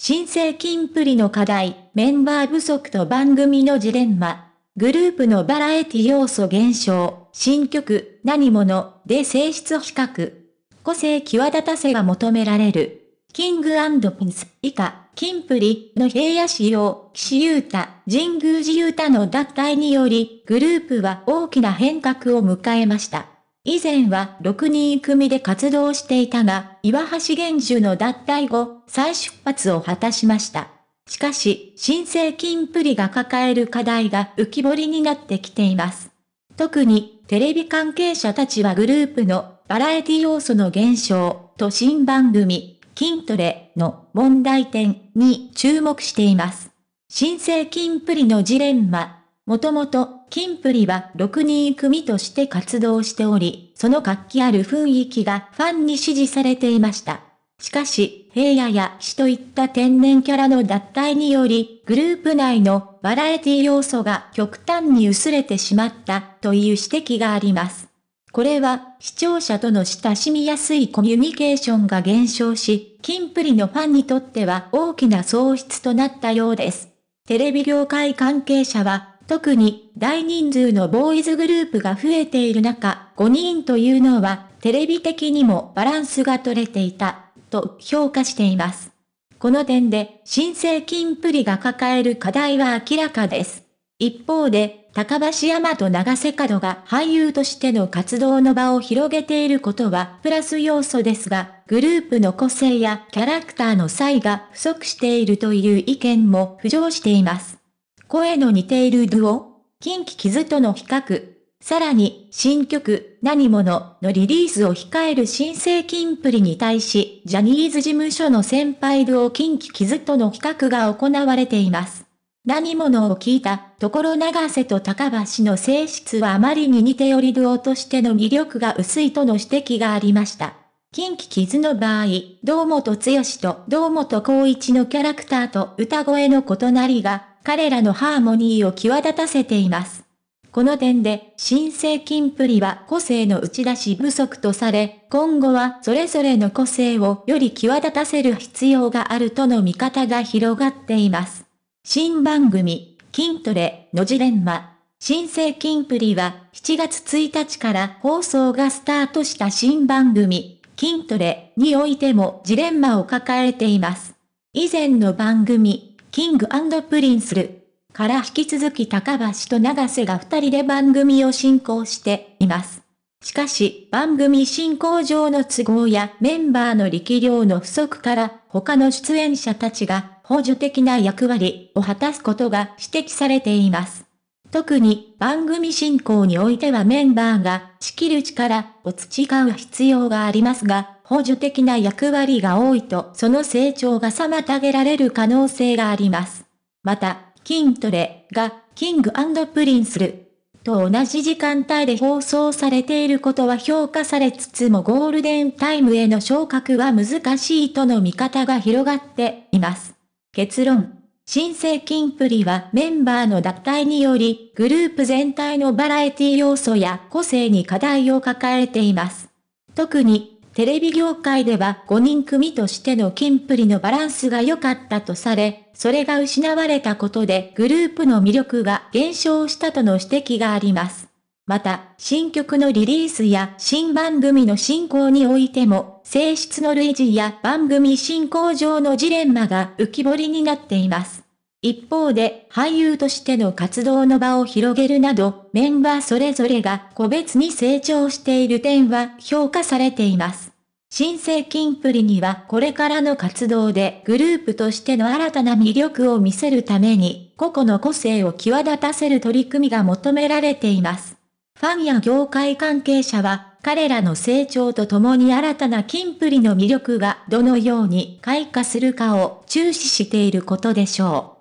新生金プリの課題、メンバー不足と番組のジレンマ。グループのバラエティ要素減少、新曲、何者、で性質比較。個性際立たせが求められる。キングピンス、以下、金プリの平野仕様、岸優太、神宮寺優太の脱退により、グループは大きな変革を迎えました。以前は6人組で活動していたが、岩橋玄樹の脱退後、再出発を果たしました。しかし、新生金プリが抱える課題が浮き彫りになってきています。特に、テレビ関係者たちはグループのバラエティ要素の減少と新番組、筋トレの問題点に注目しています。新生金プリのジレンマ、もともとキンプリは6人組として活動しており、その活気ある雰囲気がファンに支持されていました。しかし、平野や騎士といった天然キャラの脱退により、グループ内のバラエティ要素が極端に薄れてしまったという指摘があります。これは、視聴者との親しみやすいコミュニケーションが減少し、キンプリのファンにとっては大きな喪失となったようです。テレビ業界関係者は、特に大人数のボーイズグループが増えている中、5人というのはテレビ的にもバランスが取れていた、と評価しています。この点で、新生金プリが抱える課題は明らかです。一方で、高橋山と長瀬角が俳優としての活動の場を広げていることはプラス要素ですが、グループの個性やキャラクターの差異が不足しているという意見も浮上しています。声の似ているドゥオ、近畿傷との比較、さらに、新曲、何者のリリースを控える新生金プリに対し、ジャニーズ事務所の先輩オ近畿傷との比較が行われています。何者を聞いたところ長瀬と高橋の性質はあまりに似ておりドゥとしての魅力が薄いとの指摘がありました。近畿傷の場合、堂本剛と堂本光一のキャラクターと歌声の異なりが彼らのハーモニーを際立たせています。この点で、新生金プリは個性の打ち出し不足とされ、今後はそれぞれの個性をより際立たせる必要があるとの見方が広がっています。新番組、筋トレのジレンマ。新生金プリは7月1日から放送がスタートした新番組、筋トレにおいてもジレンマを抱えています。以前の番組、キングプリンスルから引き続き高橋と長瀬が二人で番組を進行しています。しかし、番組進行上の都合やメンバーの力量の不足から、他の出演者たちが補助的な役割を果たすことが指摘されています。特に番組進行においてはメンバーが仕切る力を培う必要がありますが、補助的な役割が多いとその成長が妨げられる可能性があります。また、筋トレがキングプリンスルと同じ時間帯で放送されていることは評価されつつもゴールデンタイムへの昇格は難しいとの見方が広がっています。結論。新生金プリはメンバーの脱退により、グループ全体のバラエティ要素や個性に課題を抱えています。特にテレビ業界では5人組としての金プリのバランスが良かったとされ、それが失われたことでグループの魅力が減少したとの指摘があります。また、新曲のリリースや新番組の進行においても、性質の類似や番組進行上のジレンマが浮き彫りになっています。一方で俳優としての活動の場を広げるなど、メンバーそれぞれが個別に成長している点は評価されています。新生金プリにはこれからの活動でグループとしての新たな魅力を見せるために、個々の個性を際立たせる取り組みが求められています。ファンや業界関係者は、彼らの成長とともに新たな金プリの魅力がどのように開花するかを注視していることでしょう。